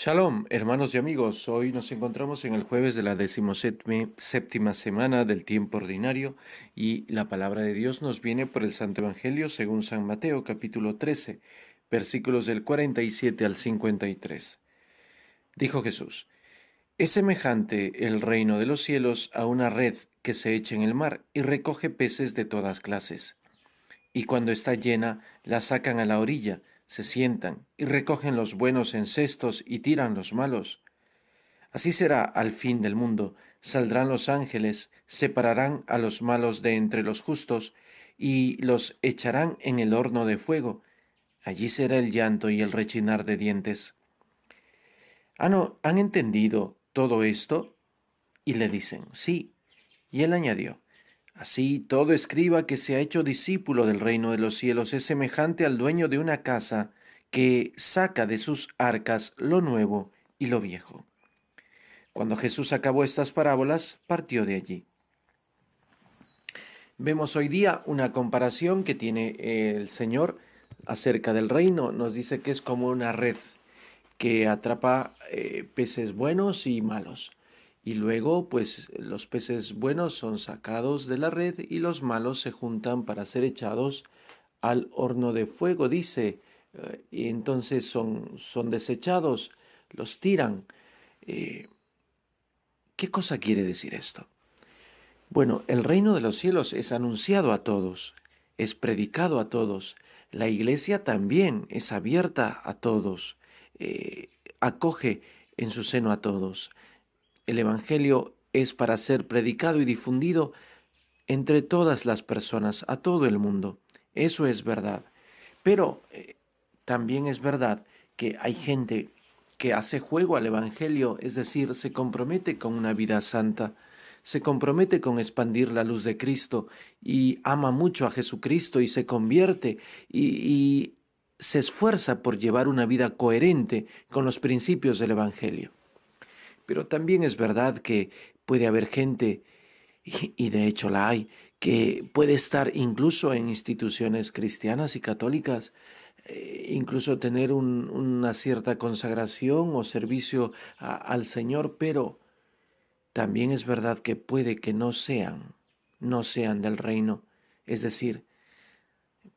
Shalom, hermanos y amigos. Hoy nos encontramos en el jueves de la decimoséptima semana del tiempo ordinario y la palabra de Dios nos viene por el Santo Evangelio según San Mateo capítulo 13, versículos del 47 al 53. Dijo Jesús, Es semejante el reino de los cielos a una red que se echa en el mar y recoge peces de todas clases. Y cuando está llena, la sacan a la orilla se sientan y recogen los buenos en cestos y tiran los malos. Así será al fin del mundo, saldrán los ángeles, separarán a los malos de entre los justos, y los echarán en el horno de fuego. Allí será el llanto y el rechinar de dientes. Ah, ¿Han entendido todo esto? Y le dicen, sí. Y él añadió, Así, todo escriba que se ha hecho discípulo del reino de los cielos es semejante al dueño de una casa que saca de sus arcas lo nuevo y lo viejo. Cuando Jesús acabó estas parábolas, partió de allí. Vemos hoy día una comparación que tiene el Señor acerca del reino. Nos dice que es como una red que atrapa eh, peces buenos y malos. Y luego, pues los peces buenos son sacados de la red y los malos se juntan para ser echados al horno de fuego, dice. Eh, y entonces son, desechados, los tiran. Eh, ¿Qué cosa quiere decir esto? Bueno, el reino de los cielos es anunciado a todos, es predicado a todos. La iglesia también es abierta a todos, eh, acoge en su seno a todos. El Evangelio es para ser predicado y difundido entre todas las personas, a todo el mundo. Eso es verdad. Pero eh, también es verdad que hay gente que hace juego al Evangelio, es decir, se compromete con una vida santa, se compromete con expandir la luz de Cristo y ama mucho a Jesucristo y se convierte y se esfuerza por llevar una vida coherente con los principios del Evangelio. Pero también es verdad que puede haber gente, y, de hecho la hay, que puede estar incluso en instituciones cristianas y católicas, eh, incluso tener una cierta consagración o servicio al Señor, pero también es verdad que puede que no sean, no sean del reino. Es decir,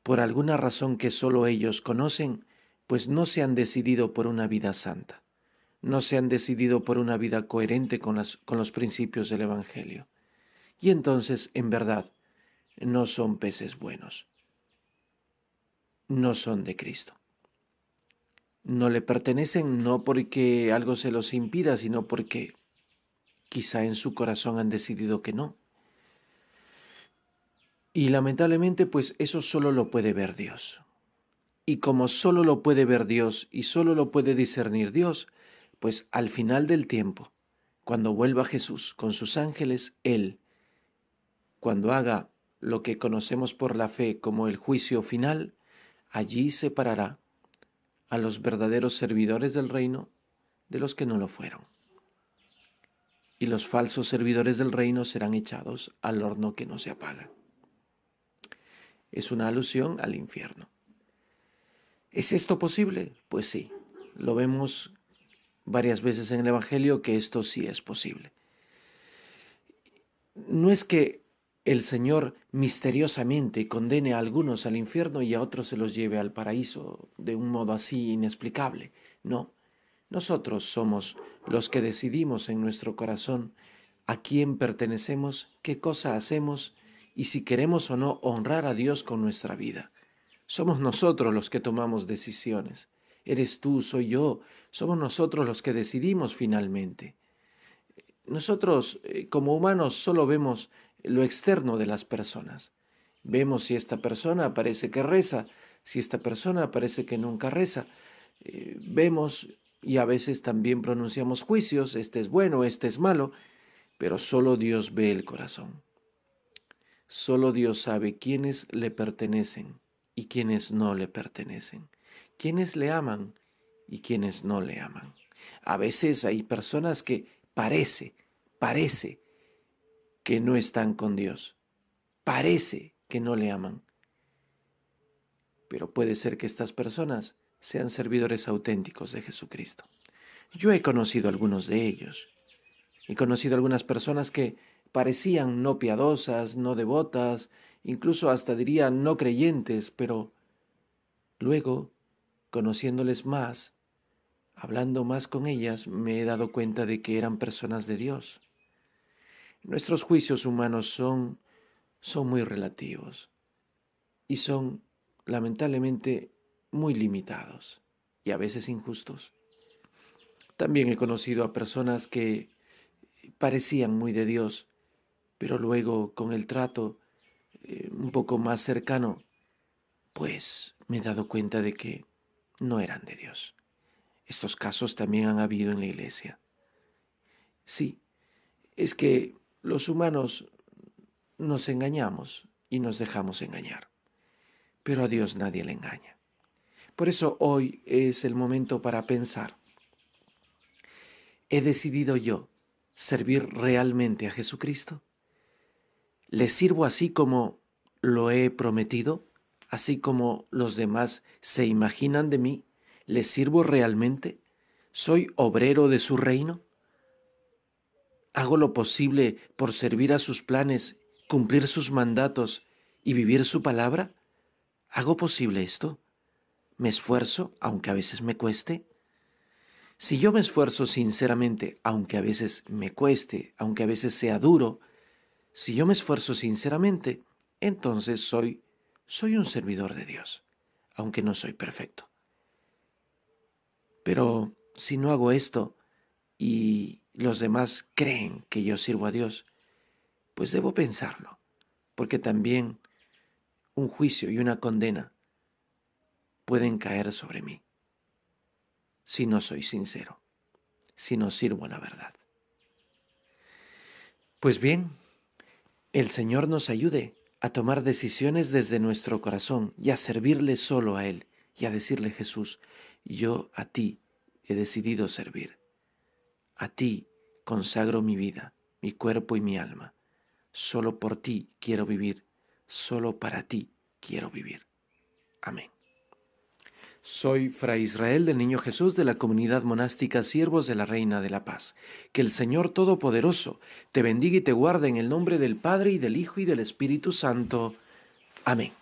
por alguna razón que solo ellos conocen, pues no se han decidido por una vida santa no se han decidido por una vida coherente con, los principios del Evangelio. Y entonces, en verdad, no son peces buenos. No son de Cristo. No le pertenecen no porque algo se los impida, sino porque quizá en su corazón han decidido que no. Y lamentablemente, pues eso solo lo puede ver Dios. Y como solo lo puede ver Dios y solo lo puede discernir Dios, pues al final del tiempo, cuando vuelva Jesús con sus ángeles, Él, cuando haga lo que conocemos por la fe como el juicio final, allí separará a los verdaderos servidores del reino de los que no lo fueron. Y los falsos servidores del reino serán echados al horno que no se apaga. Es una alusión al infierno. ¿Es esto posible? Pues sí, lo vemos varias veces en el Evangelio que esto sí es posible. No es que el Señor misteriosamente condene a algunos al infierno y a otros se los lleve al paraíso de un modo así inexplicable. No, nosotros somos los que decidimos en nuestro corazón a quién pertenecemos, qué cosa hacemos y si queremos o no honrar a Dios con nuestra vida. Somos nosotros los que tomamos decisiones eres tú, soy yo, somos nosotros los que decidimos finalmente. Nosotros eh, como humanos solo vemos lo externo de las personas. Vemos si esta persona parece que reza, si esta persona parece que nunca reza. Eh, vemos y a veces también pronunciamos juicios, este es bueno, este es malo, pero solo Dios ve el corazón. Solo Dios sabe quiénes le pertenecen y quiénes no le pertenecen quienes le aman y quienes no le aman. A veces hay personas que parece, parece que no están con Dios. Parece que no le aman. Pero puede ser que estas personas sean servidores auténticos de Jesucristo. Yo he conocido algunos de ellos. He conocido algunas personas que parecían no piadosas, no devotas, incluso hasta diría no creyentes, pero luego Conociéndoles más, hablando más con ellas, me he dado cuenta de que eran personas de Dios. Nuestros juicios humanos son, son muy relativos y son lamentablemente muy limitados y a veces injustos. También he conocido a personas que parecían muy de Dios, pero luego con el trato eh, un poco más cercano, pues me he dado cuenta de que no eran de Dios. Estos casos también han habido en la iglesia. Sí, es que los humanos nos engañamos y nos dejamos engañar, pero a Dios nadie le engaña. Por eso hoy es el momento para pensar. ¿He decidido yo servir realmente a Jesucristo? ¿Le sirvo así como lo he prometido? así como los demás se imaginan de mí? ¿Les sirvo realmente? ¿Soy obrero de su reino? ¿Hago lo posible por servir a sus planes, cumplir sus mandatos y vivir su palabra? ¿Hago posible esto? ¿Me esfuerzo, aunque a veces me cueste? Si yo me esfuerzo sinceramente, aunque a veces me cueste, aunque a veces sea duro, si yo me esfuerzo sinceramente, entonces soy soy un servidor de Dios, aunque no soy perfecto. Pero si no hago esto y los demás creen que yo sirvo a Dios, pues debo pensarlo, porque también un juicio y una condena pueden caer sobre mí si no soy sincero, si no sirvo a la verdad. Pues bien, el Señor nos ayude a tomar decisiones desde nuestro corazón y a servirle solo a Él y a decirle Jesús, yo a ti he decidido servir. A ti consagro mi vida, mi cuerpo y mi alma. Solo por ti quiero vivir, solo para ti quiero vivir. Amén. Soy Fray Israel del Niño Jesús de la comunidad monástica Siervos de la Reina de la Paz. Que el Señor Todopoderoso te bendiga y te guarde en el nombre del Padre y del Hijo y del Espíritu Santo. Amén.